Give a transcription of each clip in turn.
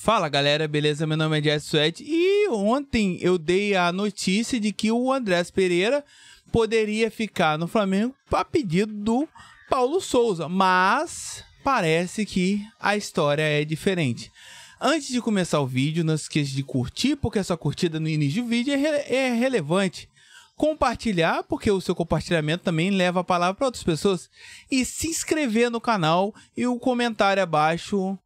Fala galera, beleza? Meu nome é Jess Sweat e ontem eu dei a notícia de que o Andrés Pereira poderia ficar no Flamengo a pedido do Paulo Souza, mas parece que a história é diferente. Antes de começar o vídeo, não esqueça de curtir, porque essa sua curtida no início do vídeo é, re é relevante compartilhar, porque o seu compartilhamento também leva a palavra para outras pessoas, e se inscrever no canal e o comentário abaixo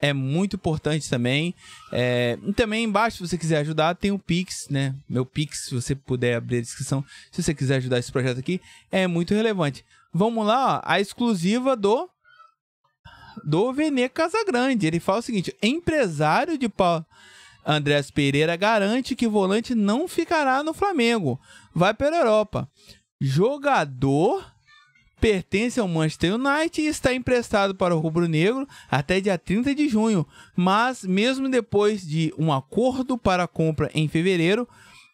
é muito importante também. É, e também embaixo, se você quiser ajudar, tem o Pix, né? Meu Pix, se você puder abrir a descrição, se você quiser ajudar esse projeto aqui, é muito relevante. Vamos lá, ó, a exclusiva do do Vene Casagrande. Ele fala o seguinte: empresário de Paulo Andrés Pereira garante que volante não ficará no Flamengo, vai para a Europa. Jogador pertence ao Manchester United e está emprestado para o Rubro Negro até dia 30 de junho, mas mesmo depois de um acordo para a compra em fevereiro,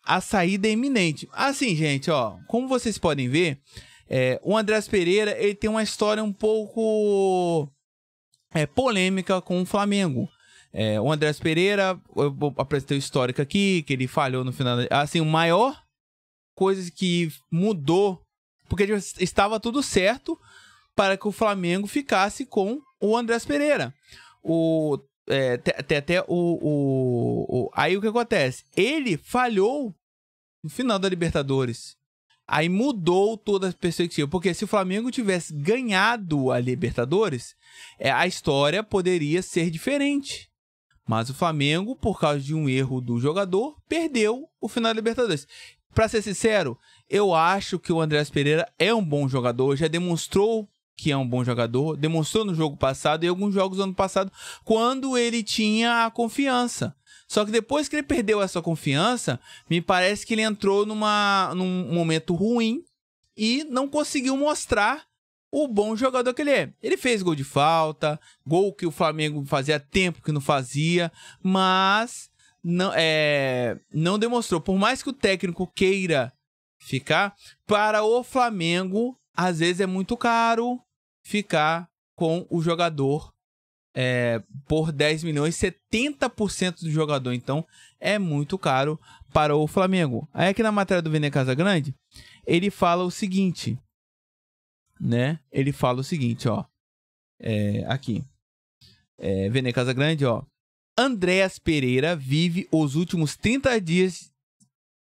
a saída é iminente. Assim, gente, ó, como vocês podem ver, é, o Andrés Pereira ele tem uma história um pouco é, polêmica com o Flamengo. É, o Andrés Pereira, eu apresentei o histórico aqui, que ele falhou no final. Assim, o maior coisa que mudou porque estava tudo certo para que o Flamengo ficasse com o Andrés Pereira. O é, até, até o, o, o, Aí o que acontece? Ele falhou no final da Libertadores. Aí mudou toda a perspectiva. Porque se o Flamengo tivesse ganhado a Libertadores, é, a história poderia ser diferente. Mas o Flamengo, por causa de um erro do jogador, perdeu o final da Libertadores. Para ser sincero, eu acho que o Andrés Pereira é um bom jogador, já demonstrou que é um bom jogador, demonstrou no jogo passado e alguns jogos do ano passado, quando ele tinha a confiança. Só que depois que ele perdeu essa confiança, me parece que ele entrou numa, num momento ruim e não conseguiu mostrar o bom jogador que ele é. Ele fez gol de falta, gol que o Flamengo fazia tempo que não fazia, mas não, é, não demonstrou. Por mais que o técnico queira ficar, para o Flamengo, às vezes é muito caro ficar com o jogador é, por 10 milhões, 70% do jogador. Então, é muito caro para o Flamengo. Aí aqui na matéria do Vene Casagrande, ele fala o seguinte, né? Ele fala o seguinte, ó. É, aqui. É, Vene Casagrande, ó. Andréas Pereira vive os últimos 30 dias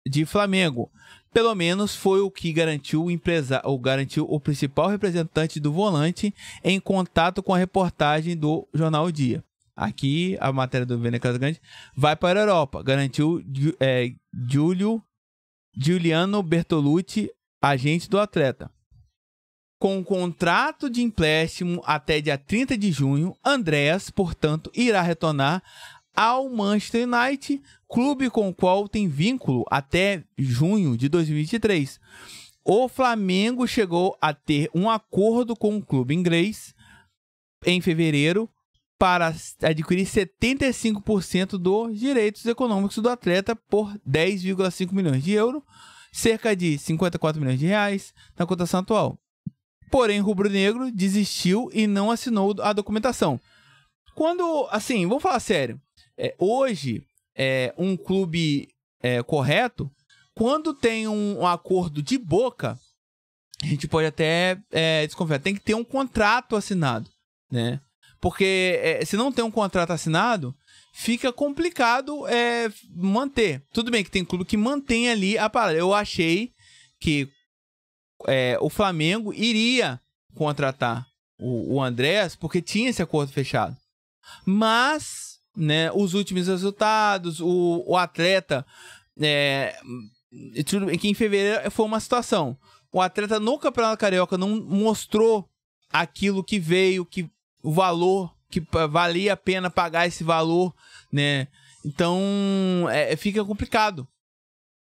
de Flamengo. Pelo menos foi o que garantiu o, empresa, ou garantiu o principal representante do volante em contato com a reportagem do Jornal o Dia. Aqui a matéria do Vene Grande vai para a Europa. Garantiu é, Giulio, eh, Giuliano Bertolucci, agente do atleta. Com um contrato de empréstimo até dia 30 de junho, Andreas, portanto, irá retornar ao Manchester United, clube com o qual tem vínculo até junho de 2023. O Flamengo chegou a ter um acordo com o clube inglês em fevereiro para adquirir 75% dos direitos econômicos do atleta por 10,5 milhões de euros, cerca de 54 milhões de reais na cotação atual. Porém, rubro-negro desistiu e não assinou a documentação. Quando, assim, vamos falar sério. É, hoje, é, um clube é, correto, quando tem um, um, acordo de boca, a gente pode até é, desconfiar. Tem que ter um contrato assinado, né? Porque é, se não tem um contrato assinado, fica complicado é, manter. Tudo bem que tem clube que mantém ali a parada. Eu achei que é, o Flamengo iria contratar o, o Andrés porque tinha esse acordo fechado. Mas, né, os últimos resultados, o, o atleta. É, que em fevereiro foi uma situação. O atleta no Campeonato Carioca não mostrou aquilo que veio, que o valor, que valia a pena pagar esse valor, né? Então é, fica complicado,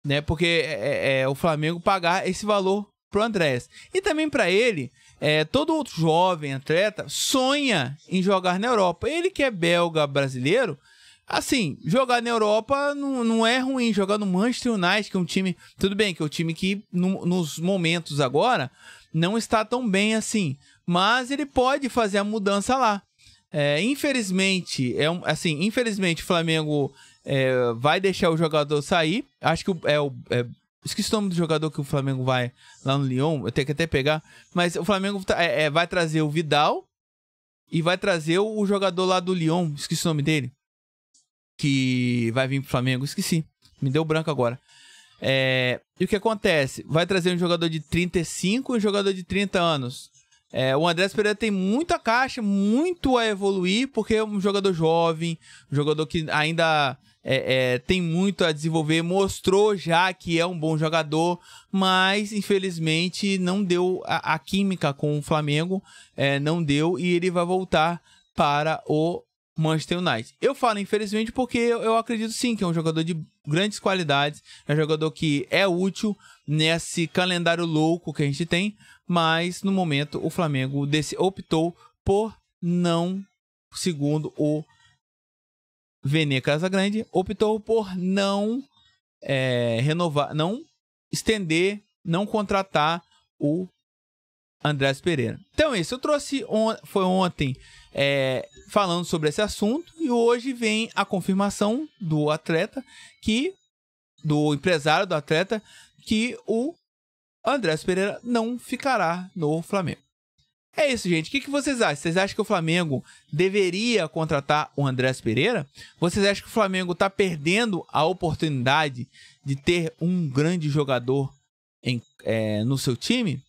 né? Porque é, é, é o Flamengo pagar esse valor pro Andrés. E também para ele, é, todo outro jovem atleta sonha em jogar na Europa. Ele que é belga brasileiro, assim, jogar na Europa não, não é ruim. Jogar no Manchester United, que é um time. Tudo bem, que é um time que no, nos momentos agora não está tão bem assim. Mas ele pode fazer a mudança lá. É, infelizmente, é um, assim, infelizmente o Flamengo é, vai deixar o jogador sair. Acho que o, é o é Esqueci o nome do jogador que o Flamengo vai lá no Lyon. Eu tenho que até pegar. Mas o Flamengo tá, é, é, vai trazer o Vidal e vai trazer o jogador lá do Lyon. Esqueci o nome dele. Que vai vir pro Flamengo. Esqueci. Me deu branco agora. É, e o que acontece? Vai trazer um jogador de 35 e um jogador de 30 anos. É, o André Pereira tem muita caixa, muito a evoluir, porque é um jogador jovem, um jogador que ainda é, é, tem muito a desenvolver, mostrou já que é um bom jogador, mas infelizmente não deu a, a química com o Flamengo, é, não deu e ele vai voltar para o Manchester United. Eu falo infelizmente porque eu, eu acredito sim que é um jogador de grandes qualidades, é um jogador que é útil nesse calendário louco que a gente tem, mas no momento o Flamengo desse, optou por não, segundo o Vene Casagrande optou por não é, renovar, não estender, não contratar o Andrés Pereira. Então, isso eu trouxe on foi ontem é, falando sobre esse assunto e hoje vem a confirmação do atleta que do empresário do atleta que o Andrés Pereira não ficará no Flamengo. É isso, gente. O que, que vocês acham? Vocês acham que o Flamengo deveria contratar o Andrés Pereira? Vocês acham que o Flamengo está perdendo a oportunidade de ter um grande jogador em, é, no seu time?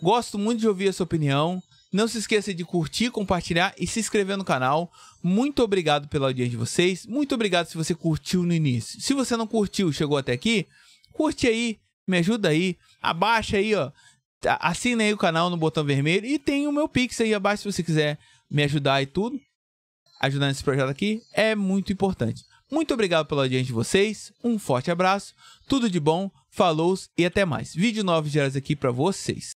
Gosto muito de ouvir a sua opinião. Não se esqueça de curtir, compartilhar e se inscrever no canal. Muito obrigado pela audiência de vocês. Muito obrigado se você curtiu no início. Se você não curtiu, chegou até aqui, curte aí, me ajuda aí, abaixa aí, ó. Assine aí o canal no botão vermelho e tem o meu Pix aí abaixo se você quiser me ajudar e tudo. Ajudar nesse projeto aqui é muito importante. Muito obrigado pela audiência de vocês, um forte abraço, tudo de bom, falou e até mais. Vídeo novo de aqui para vocês.